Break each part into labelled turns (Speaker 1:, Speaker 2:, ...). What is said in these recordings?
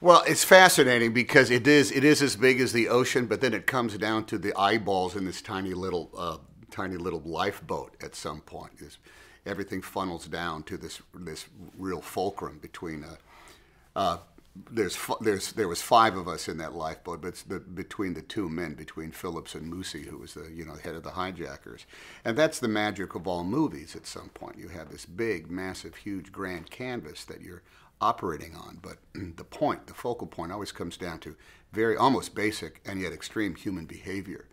Speaker 1: Well, it's fascinating because it is it is as big as the
Speaker 2: ocean, but then it comes down to the eyeballs in this tiny little uh, tiny little lifeboat at some point. everything funnels down to this this real fulcrum between. Uh, uh, there's there's there was five of us in that lifeboat, but the, between the two men, between Phillips and Moosey, who was the you know head of the hijackers, and that's the magic of all movies. At some point, you have this big, massive, huge, grand canvas that you're operating on. But the point, the focal point, always comes down to very almost basic and yet extreme human behavior.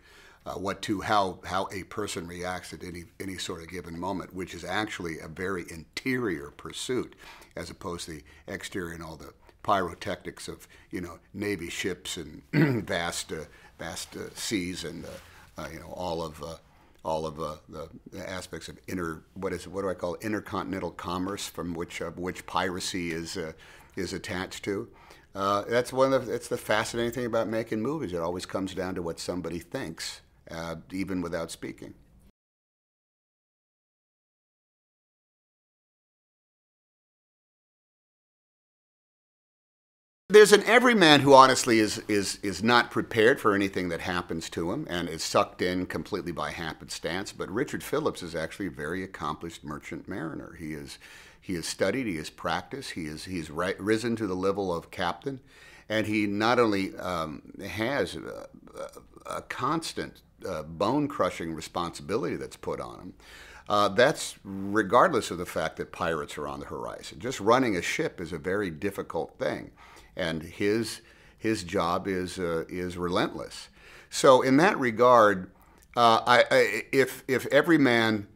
Speaker 2: Uh, what to how how a person reacts at any any sort of given moment, which is actually a very interior pursuit, as opposed to the exterior and all the pyrotechnics of you know navy ships and vast uh, vast uh, seas and uh, uh, you know all of uh, all of uh, the, the, aspects of inter what is what do I call intercontinental commerce from which uh, which piracy is uh, is attached to. Uh, that's one of the, that's the fascinating thing about making movies. It always
Speaker 1: comes down to what somebody thinks, uh, even without speaking. there's an everyman who honestly is is is not prepared
Speaker 2: for anything that happens to him and is sucked in completely by happenstance. But Richard Phillips is actually a very accomplished merchant mariner. He is he has studied, he has practiced, he is he's ri- risen to the level of captain, and he not only um, has a, a, constant uh, bone crushing responsibility that's put on him. Uh, that's regardless of the fact that pirates are on the horizon. Just running a ship is a very difficult thing and his his job is uh, is relentless. So in that regard, uh, I, I, if if every man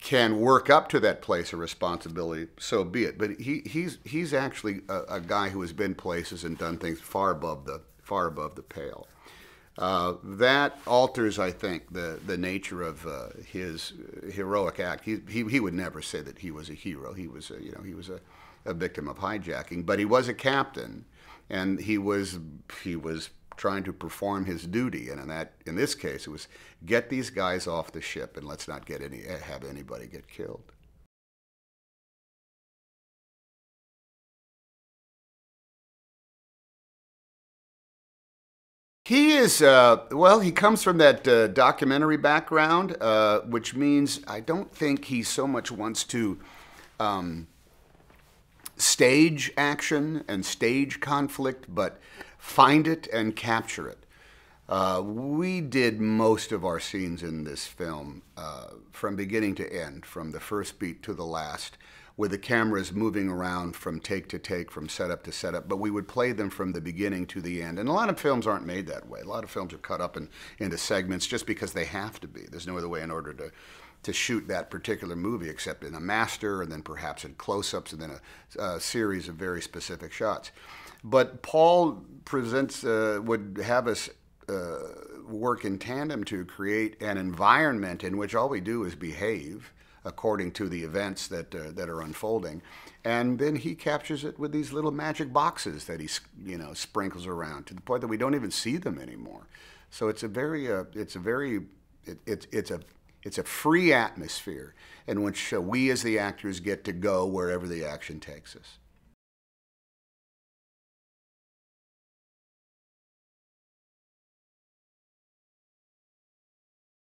Speaker 2: can work up to that place of responsibility, so be it. But he, he's he's actually a, a guy who has been places and done things far above the far above the pale. Uh, that alters, I think, the, the nature of uh, his heroic act. He, he, he, would never say that he was a hero. He was a, you know he was a a victim of hijacking, but he was a captain, and he was he was trying to perform his duty. And in that, in this case, it was get these guys off the ship and let's not get any have
Speaker 1: anybody get killed. He is, uh, well, he comes from that uh, documentary background, uh, which means I
Speaker 2: don't think he so much wants to um, stage action and stage conflict, but find it and capture it. Uh, we did most of our scenes in this film uh, from beginning to end, from the first beat to the last, with the cameras moving around from take to take, from setup to setup, but we would play them from the beginning to the end. And a lot of films aren't made that way. A lot of films are cut up in, into segments just because they have to be. There's no other way in order to to shoot that particular movie, except in a master and then perhaps in close ups and then a, a, series of very specific shots. But Paul presents, uh, would have us uh, work in tandem to create an environment in which all we do is behave according to the events that uh, that are unfolding, and then he captures it with these little magic boxes that he you know sprinkles around to the point that we don't even see them anymore. So it's a very uh, it's a very it, it's it's a it's a free atmosphere
Speaker 1: in which we as the actors get to go wherever the action takes us.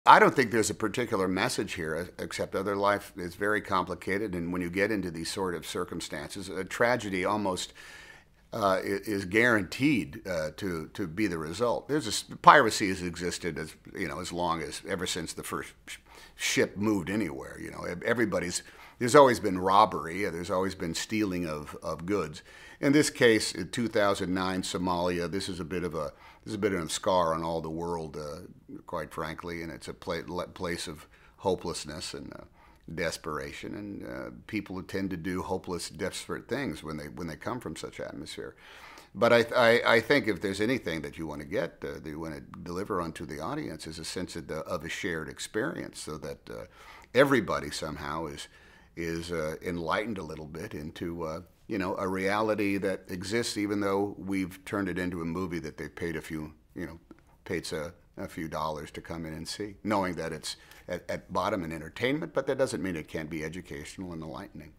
Speaker 1: I don't think there's a particular message here, except
Speaker 2: other life is very complicated, and when you get into these sort of circumstances, a tragedy almost uh, is guaranteed uh, to to be the result. There's a, piracy has existed as you know as long as ever since the first ship moved anywhere. You know, everybody's there's always been robbery, uh, there's always been stealing of, of goods. In this case, in 2009 Somalia, this is a bit of a this is a bit of a scar on all the world, uh, quite frankly, and it's a pla place of hopelessness and uh, desperation, and uh, people tend to do hopeless, desperate things when they when they come from such atmosphere. But I, I, I, think if there's anything that you want to get, uh, that you want to deliver onto the audience, is a sense of, the, of a shared experience, so that uh, everybody somehow is is uh, enlightened a little bit into uh, you know a reality that exists, even though we've turned it into a movie that they've paid a few you know paid a, a few dollars to come in and see, knowing that it's at, at bottom an entertainment, but
Speaker 1: that doesn't mean it can't be educational and enlightening.